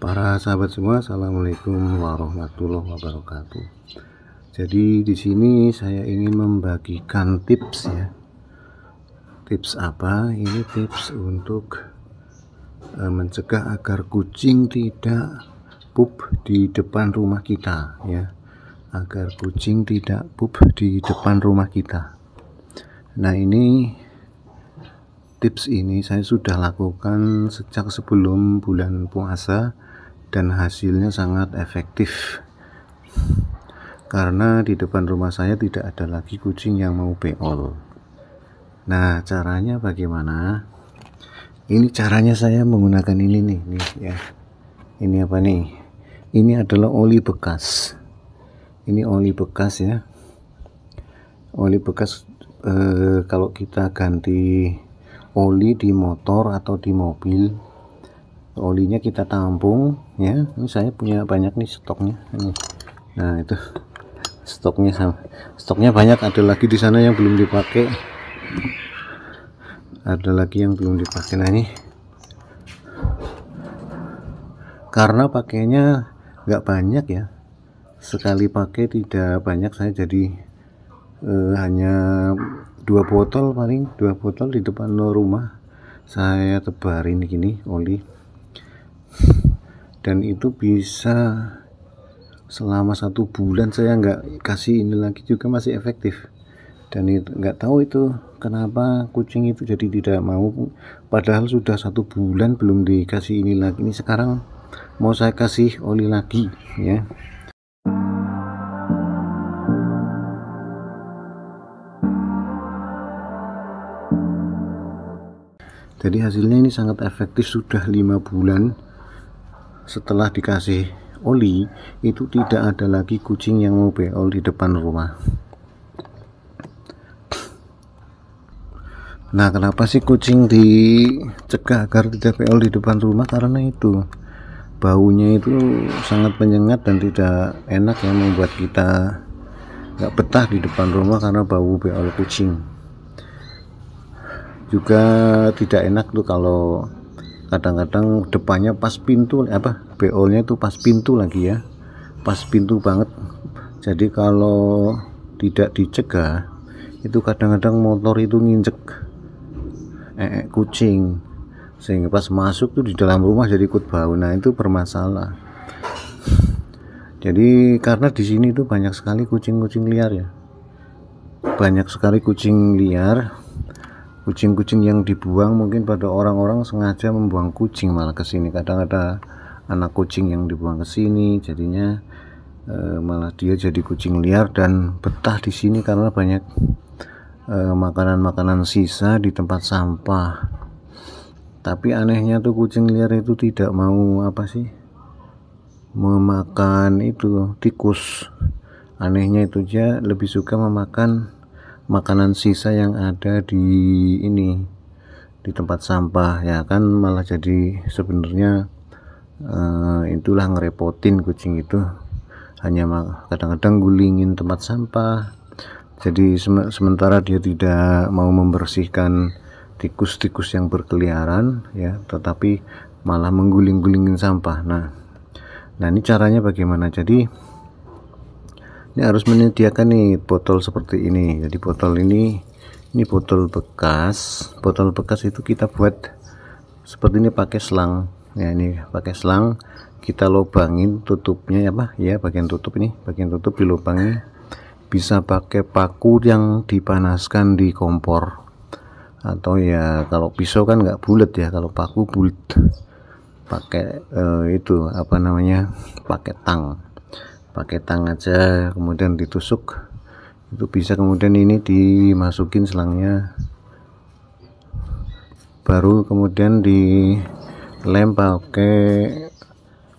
Para sahabat semua, assalamualaikum warahmatullahi wabarakatuh. Jadi di sini saya ingin membagikan tips ya. Tips apa? Ini tips untuk e, mencegah agar kucing tidak pup di depan rumah kita ya. Agar kucing tidak pup di depan rumah kita. Nah, ini tips ini saya sudah lakukan sejak sebelum bulan puasa dan hasilnya sangat efektif karena di depan rumah saya tidak ada lagi kucing yang mau beol nah caranya bagaimana ini caranya saya menggunakan ini nih, nih ya ini apa nih ini adalah oli bekas ini oli bekas ya oli bekas eh, kalau kita ganti oli di motor atau di mobil olinya kita tampung ya ini saya punya banyak nih stoknya ini nah itu stoknya sama stoknya banyak ada lagi di sana yang belum dipakai ada lagi yang belum dipakai nah ini karena pakainya nggak banyak ya sekali pakai tidak banyak saya jadi eh, hanya dua botol paling dua botol di depan rumah saya tebarin gini oli dan itu bisa selama satu bulan saya nggak kasih ini lagi juga masih efektif dan itu nggak tahu itu kenapa kucing itu jadi tidak mau padahal sudah satu bulan belum dikasih ini lagi ini sekarang mau saya kasih oli lagi ya jadi hasilnya ini sangat efektif sudah lima bulan setelah dikasih oli itu tidak ada lagi kucing yang mau beol di depan rumah nah kenapa sih kucing dicegah agar tidak beol di depan rumah karena itu baunya itu sangat menyengat dan tidak enak yang membuat kita nggak betah di depan rumah karena bau beol kucing juga tidak enak tuh kalau kadang-kadang depannya pas pintu apa beolnya itu pas pintu lagi ya pas pintu banget jadi kalau tidak dicegah itu kadang-kadang motor itu nginjek -e, kucing sehingga pas masuk tuh di dalam rumah jadi ikut bau nah itu bermasalah jadi karena di sini tuh banyak sekali kucing-kucing liar ya banyak sekali kucing liar kucing-kucing yang dibuang mungkin pada orang-orang sengaja membuang kucing malah ke sini kadang ada anak kucing yang dibuang ke sini jadinya e, malah dia jadi kucing liar dan betah di sini karena banyak eh, makanan-makanan e, sisa di tempat sampah tapi anehnya tuh kucing liar itu tidak mau apa sih memakan itu tikus anehnya itu aja lebih suka memakan makanan sisa yang ada di ini di tempat sampah ya kan malah jadi sebenarnya uh, itulah ngerepotin kucing itu hanya kadang-kadang gulingin tempat sampah jadi sementara dia tidak mau membersihkan tikus-tikus yang berkeliaran ya tetapi malah mengguling-gulingin sampah nah nah ini caranya bagaimana jadi ini harus menyediakan nih botol seperti ini jadi botol ini ini botol bekas botol bekas itu kita buat seperti ini pakai selang ya ini pakai selang kita lubangin tutupnya ya Pak ya bagian tutup ini bagian tutup dilubangi bisa pakai paku yang dipanaskan di kompor atau ya kalau pisau kan nggak bulat ya kalau paku bulat pakai eh, itu apa namanya pakai tang pakai tang aja kemudian ditusuk itu bisa kemudian ini dimasukin selangnya baru kemudian lem pakai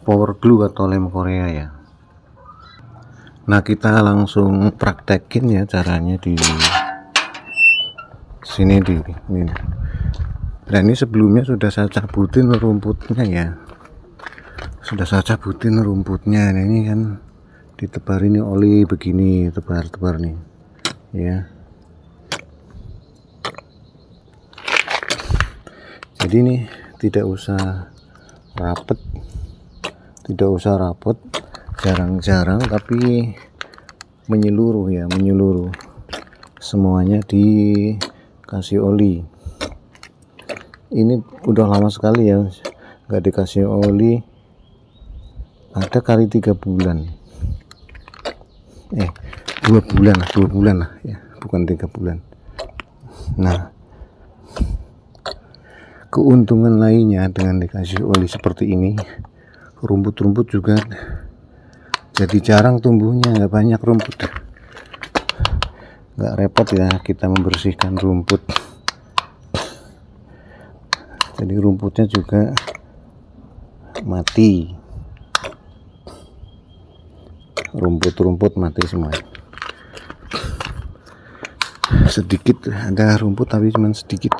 power glue atau lem korea ya nah kita langsung praktekin ya caranya di sini di ini dan ini sebelumnya sudah saya cabutin rumputnya ya sudah saya cabutin rumputnya ini kan ditebar ini oli begini tebar-tebar nih ya jadi ini tidak usah rapet tidak usah rapet jarang-jarang tapi menyeluruh ya menyeluruh semuanya dikasih oli ini udah lama sekali ya nggak dikasih oli ada kali tiga bulan eh dua bulan lah dua bulan lah ya bukan tiga bulan nah keuntungan lainnya dengan dikasih oli seperti ini rumput-rumput juga jadi jarang tumbuhnya nggak banyak rumput nggak repot ya kita membersihkan rumput jadi rumputnya juga mati rumput-rumput mati semua sedikit ada rumput tapi cuma sedikit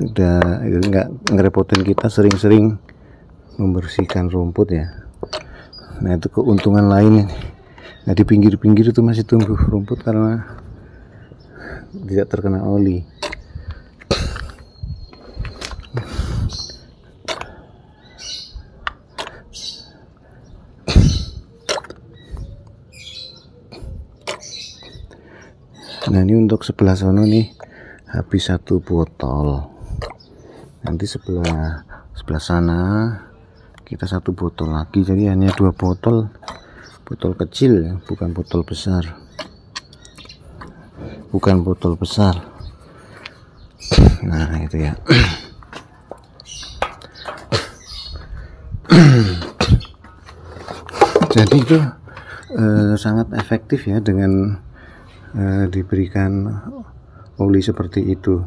tidak enggak ngerepotin kita sering-sering membersihkan rumput ya nah itu keuntungan lainnya nah di pinggir-pinggir itu masih tumbuh rumput karena tidak terkena oli nah ini untuk sebelah sana nih habis satu botol nanti sebelah sebelah sana kita satu botol lagi jadi hanya dua botol botol kecil ya, bukan botol besar bukan botol besar nah itu ya jadi itu eh, sangat efektif ya dengan Eh, diberikan oli seperti itu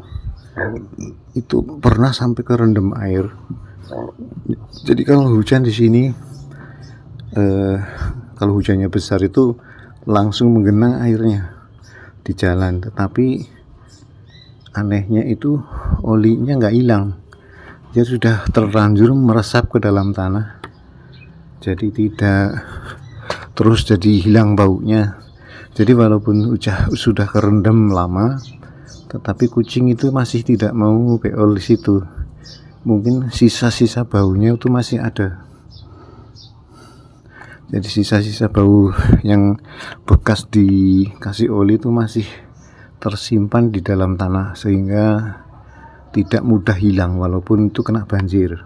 itu pernah sampai ke rendam air jadi kalau hujan di sini eh, kalau hujannya besar itu langsung menggenang airnya di jalan tetapi anehnya itu olinya nggak hilang dia sudah terlanjur meresap ke dalam tanah jadi tidak terus jadi hilang baunya jadi walaupun ucah, sudah kerendam lama, tetapi kucing itu masih tidak mau beol di situ. Mungkin sisa-sisa baunya itu masih ada. Jadi sisa-sisa bau yang bekas dikasih oli itu masih tersimpan di dalam tanah sehingga tidak mudah hilang walaupun itu kena banjir.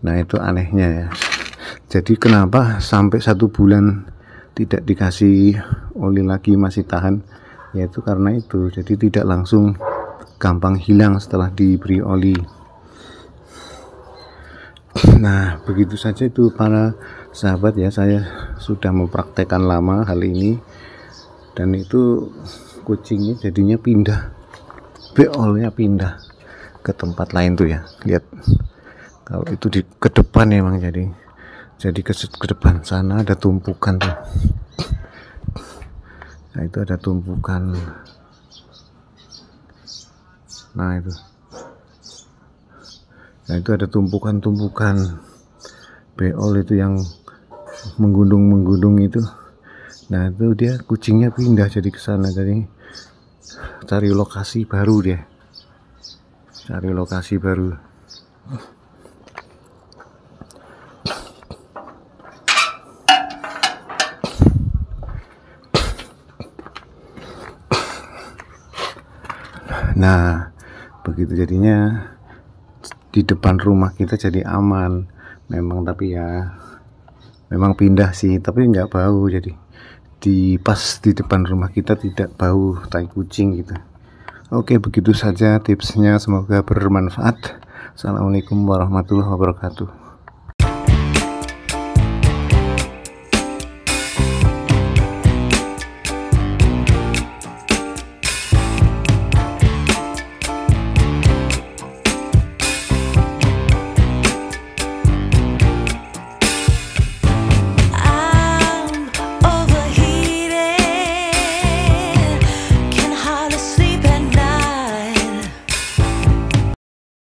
Nah itu anehnya ya. Jadi kenapa sampai satu bulan tidak dikasih oli lagi masih tahan yaitu karena itu jadi tidak langsung gampang hilang setelah diberi oli nah begitu saja itu para sahabat ya saya sudah mempraktekkan lama hal ini dan itu kucingnya jadinya pindah beolnya pindah ke tempat lain tuh ya lihat kalau itu di ke depan emang jadi jadi ke, ke depan sana ada tumpukan tuh nah itu ada tumpukan nah itu nah itu ada tumpukan-tumpukan beol itu yang menggundung-menggundung itu nah itu dia kucingnya pindah jadi ke sana jadi cari lokasi baru dia cari lokasi baru nah begitu jadinya di depan rumah kita jadi aman memang tapi ya memang pindah sih tapi nggak bau jadi di pas di depan rumah kita tidak bau tai kucing gitu oke begitu saja tipsnya semoga bermanfaat assalamualaikum warahmatullahi wabarakatuh